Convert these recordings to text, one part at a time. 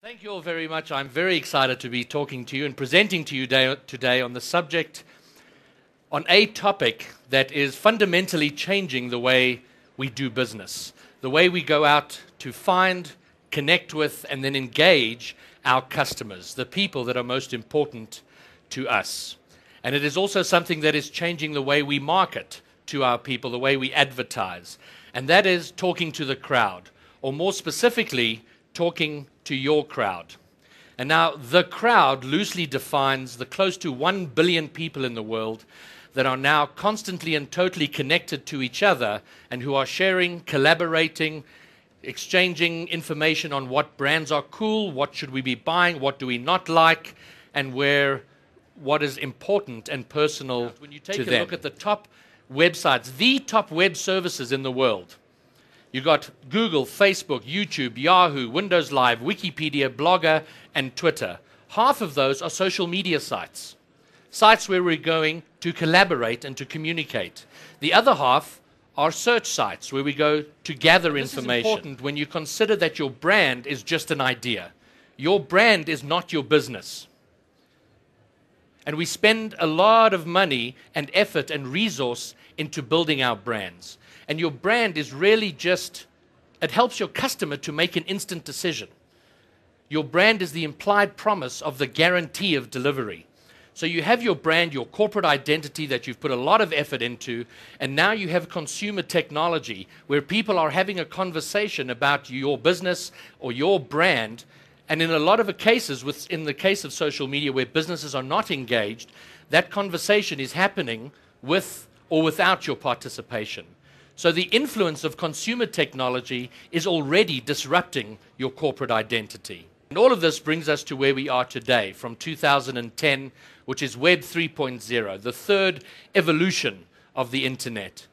Thank you all very much. I'm very excited to be talking to you and presenting to you day, today on the subject, on a topic that is fundamentally changing the way we do business, the way we go out to find, connect with, and then engage our customers, the people that are most important to us. And it is also something that is changing the way we market to our people, the way we advertise, and that is talking to the crowd, or more specifically, talking to your crowd. And now, the crowd loosely defines the close to 1 billion people in the world that are now constantly and totally connected to each other and who are sharing, collaborating, exchanging information on what brands are cool, what should we be buying, what do we not like, and where what is important and personal. When you take a them. look at the top websites, the top web services in the world, you got Google, Facebook, YouTube, Yahoo, Windows Live, Wikipedia, Blogger, and Twitter. Half of those are social media sites, sites where we're going to collaborate and to communicate. The other half are search sites where we go to gather this information. This is important when you consider that your brand is just an idea. Your brand is not your business. And we spend a lot of money and effort and resource into building our brands. And your brand is really just, it helps your customer to make an instant decision. Your brand is the implied promise of the guarantee of delivery. So you have your brand, your corporate identity that you've put a lot of effort into, and now you have consumer technology where people are having a conversation about your business or your brand and in a lot of cases, in the case of social media where businesses are not engaged, that conversation is happening with or without your participation. So the influence of consumer technology is already disrupting your corporate identity. And all of this brings us to where we are today, from 2010, which is Web 3.0, the third evolution of the internet.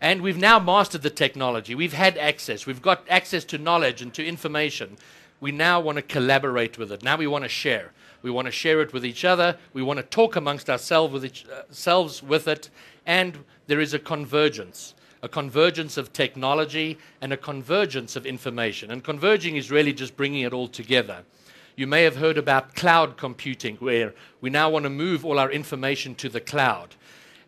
And we've now mastered the technology. We've had access. We've got access to knowledge and to information we now want to collaborate with it. Now we want to share. We want to share it with each other. We want to talk amongst ourselves with, each, uh, with it. And there is a convergence a convergence of technology and a convergence of information. And converging is really just bringing it all together. You may have heard about cloud computing, where we now want to move all our information to the cloud.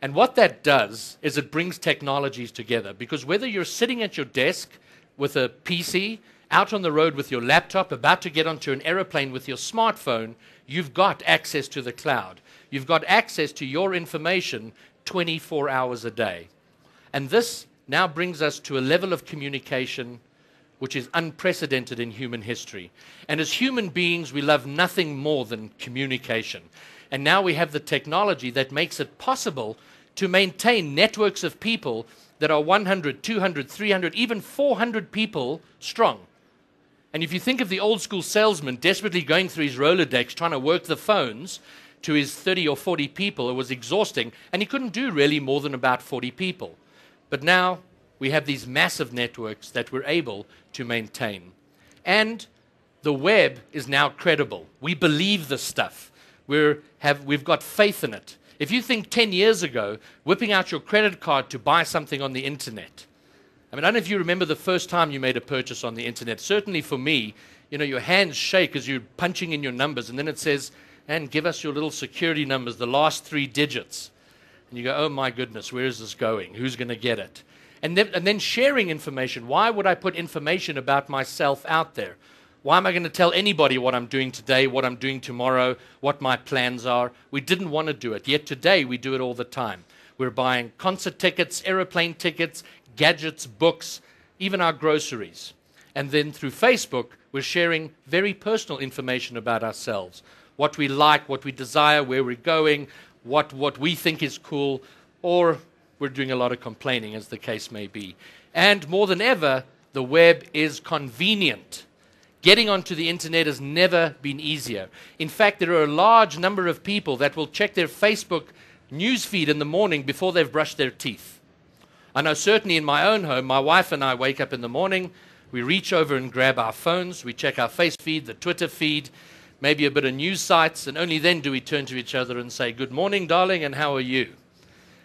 And what that does is it brings technologies together because whether you're sitting at your desk with a PC out on the road with your laptop, about to get onto an aeroplane with your smartphone, you've got access to the cloud. You've got access to your information 24 hours a day. And this now brings us to a level of communication which is unprecedented in human history. And as human beings, we love nothing more than communication. And now we have the technology that makes it possible to maintain networks of people that are 100, 200, 300, even 400 people strong. And if you think of the old school salesman desperately going through his Rolodex trying to work the phones to his 30 or 40 people, it was exhausting. And he couldn't do really more than about 40 people. But now we have these massive networks that we're able to maintain. And the web is now credible. We believe the stuff. we have, we've got faith in it. If you think 10 years ago, whipping out your credit card to buy something on the internet I mean, I don't know if you remember the first time you made a purchase on the internet. Certainly for me, you know, your hands shake as you're punching in your numbers, and then it says, and give us your little security numbers, the last three digits. And you go, oh my goodness, where is this going? Who's going to get it? And then, and then sharing information. Why would I put information about myself out there? Why am I going to tell anybody what I'm doing today, what I'm doing tomorrow, what my plans are? We didn't want to do it. Yet today we do it all the time. We're buying concert tickets, aeroplane tickets, gadgets, books, even our groceries. And then through Facebook, we're sharing very personal information about ourselves what we like, what we desire, where we're going, what, what we think is cool, or we're doing a lot of complaining, as the case may be. And more than ever, the web is convenient. Getting onto the internet has never been easier. In fact, there are a large number of people that will check their Facebook newsfeed in the morning before they've brushed their teeth. I know certainly in my own home, my wife and I wake up in the morning, we reach over and grab our phones, we check our face feed, the Twitter feed, maybe a bit of news sites, and only then do we turn to each other and say, Good morning, darling, and how are you?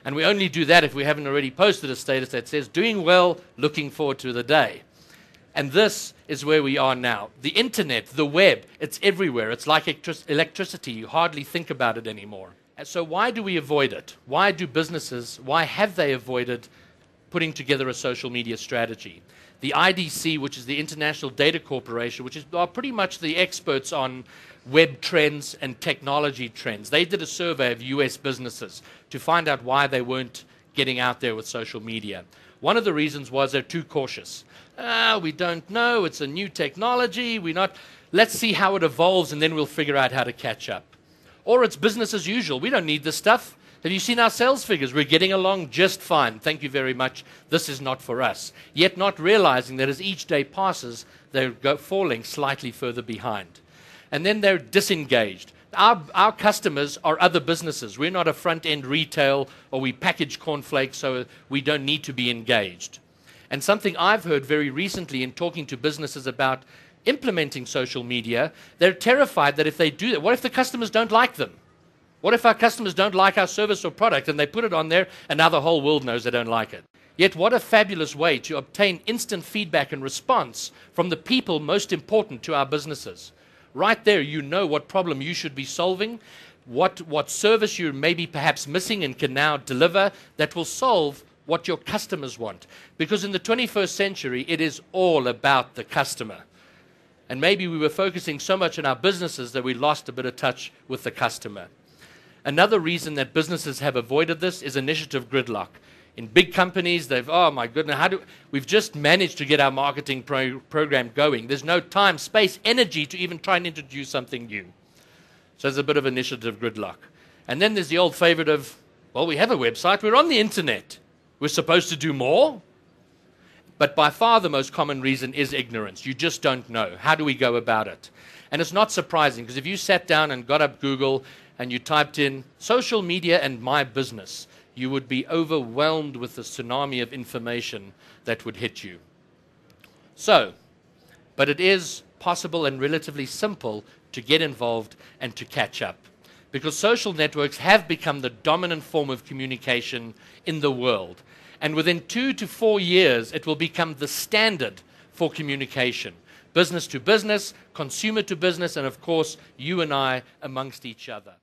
And we only do that if we haven't already posted a status that says, Doing well, looking forward to the day. And this is where we are now. The internet, the web, it's everywhere. It's like electric- electricity. You hardly think about it anymore. so, why do we avoid it? Why do businesses, why have they avoided putting together a social media strategy. The IDC, which is the International Data Corporation, which is, are pretty much the experts on web trends and technology trends, they did a survey of US businesses to find out why they weren't getting out there with social media. One of the reasons was they're too cautious. Ah, we don't know, it's a new technology, we're not, let's see how it evolves and then we'll figure out how to catch up. Or it's business as usual, we don't need this stuff have you seen our sales figures? We're getting along just fine. Thank you very much. This is not for us. Yet not realizing that as each day passes, they're falling slightly further behind. And then they're disengaged. Our, our, customers are other businesses. We're not a front end retail or we package cornflakes, so we don't need to be engaged. And something I've heard very recently in talking to businesses about implementing social media, they're terrified that if they do that, what if the customers don't like them? What if our customers don't like our service or product and they put it on there and now the whole world knows they don't like it? Yet, what a fabulous way to obtain instant feedback and response from the people most important to our businesses. Right there, you know what problem you should be solving, what, what service you may be perhaps missing and can now deliver that will solve what your customers want. Because in the 21st century, it is all about the customer. And maybe we were focusing so much on our businesses that we lost a bit of touch with the customer. Another reason that businesses have avoided this is initiative gridlock. In big companies, they've, oh my goodness, how do we've just managed to get our marketing pro- program going. There's no time, space, energy to even try and introduce something new. So there's a bit of initiative gridlock. And then there's the old favorite of, well, we have a website, we're on the internet. We're supposed to do more. But by far the most common reason is ignorance. You just don't know. How do we go about it? And it's not surprising because if you sat down and got up Google and you typed in social media and my business, you would be overwhelmed with the tsunami of information that would hit you. So, but it is possible and relatively simple to get involved and to catch up because social networks have become the dominant form of communication in the world. And within two to four years, it will become the standard for communication business to business, consumer to business, and of course, you and I amongst each other.